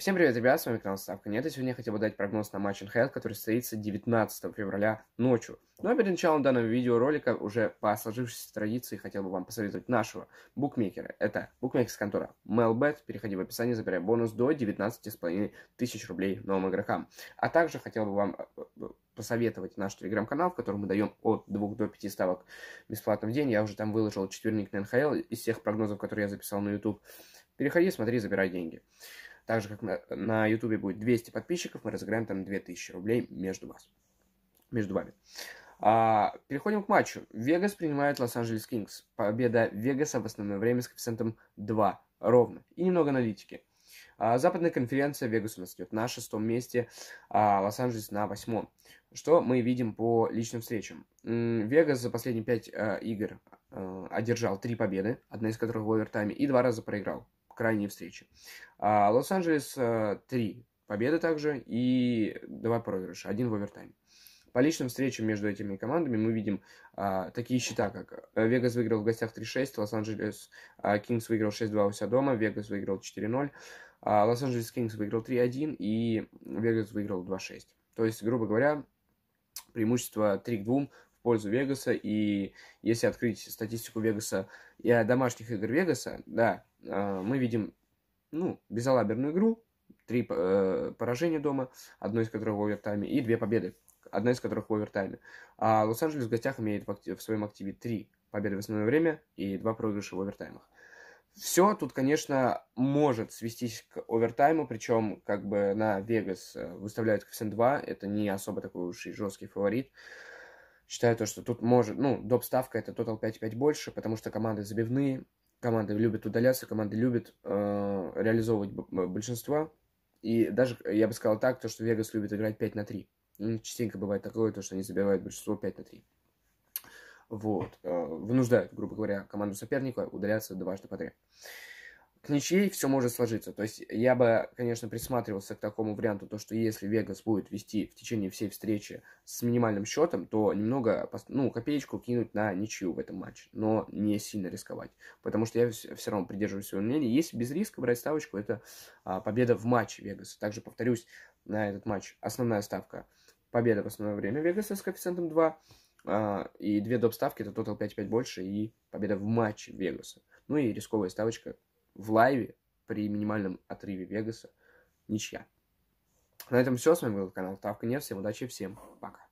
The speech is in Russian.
всем привет, ребят, с вами канал Ставка Нет, и сегодня я хотел бы дать прогноз на матч НХЛ, который состоится 19 февраля ночью. Ну а перед началом данного видеоролика уже по сложившейся традиции хотел бы вам посоветовать нашего букмекера. Это букмекерская контора Melbet. Переходи в описание, забирай бонус до 19,5 тысяч рублей новым игрокам. А также хотел бы вам э, э, посоветовать наш телеграм-канал, в котором мы даем от 2 до 5 ставок бесплатно в день. Я уже там выложил четверник на НХЛ из всех прогнозов, которые я записал на YouTube. Переходи, смотри, забирай деньги. Так же, как на, на YouTube будет 200 подписчиков, мы разыграем там 2000 рублей между вас. Между вами. А, переходим к матчу. Вегас принимает Лос-Анджелес Кингс. Победа Вегаса в основное время с коэффициентом 2 ровно. И немного аналитики. А, западная конференция Вегас у нас идет на шестом месте, а Лос-Анджелес на восьмом. Что мы видим по личным встречам? Вегас за последние пять э, игр э, одержал три победы, одна из которых в овертайме, и два раза проиграл крайней встречи. А, Лос-Анджелес э, три победы также и два проигрыша, один в овертайме. По личным встречам между этими командами мы видим а, такие счета, как э, Вегас выиграл в гостях 3-6, Лос-Анджелес а, Кингс выиграл 6-2 у себя дома, Вегас выиграл 4-0, а, Лос-Анджелес Кингс выиграл 3-1 и Вегас выиграл 2-6. То есть, грубо говоря, преимущество 3 к 2 в пользу Вегаса. И если открыть статистику Вегаса и домашних игр Вегаса, да, Э, мы видим, ну, безалаберную игру, три э, поражения дома, одно из которых в овертайме, и две победы, одна из которых в овертайме. А Лос-Анджелес в гостях имеет в, актив, в своем активе три победы в основное время и два проигрыша в овертаймах. Все тут, конечно, может свестись к овертайму, причем как бы на Вегас э, выставляют коэффициент 2, это не особо такой уж и жесткий фаворит. Считаю то, что тут может, ну, доп-ставка это тотал 5-5 больше, потому что команды забивные, команды любят удаляться, команды любят э, реализовывать большинство. И даже, э, я бы сказал так, то, что Вегас любит играть 5 на 3. Ну, частенько бывает такое, то, что они забивают большинство 5 на 3. Вот. Э, вынуждают, грубо говоря, команду соперника удаляться дважды подряд. Э, клещей все может сложиться. То есть я бы, конечно, присматривался к такому варианту, то что если Вегас будет вести в течение всей встречи с минимальным счетом, то немного, ну, копеечку кинуть на ничью в этом матче, но не сильно рисковать. Потому что я все равно придерживаюсь своего мнения. Если без риска брать ставочку, это а, победа в матче Вегаса. Также повторюсь, на этот матч основная ставка победа в основное время Вегаса с коэффициентом 2. Uh, а, и две доп ставки это тотал 5-5 больше и победа в матче Вегаса. Ну и рисковая ставочка в лайве при минимальном отрыве Вегаса ничья. На этом все. С вами был канал Ставка Нефть. Всем удачи, всем пока.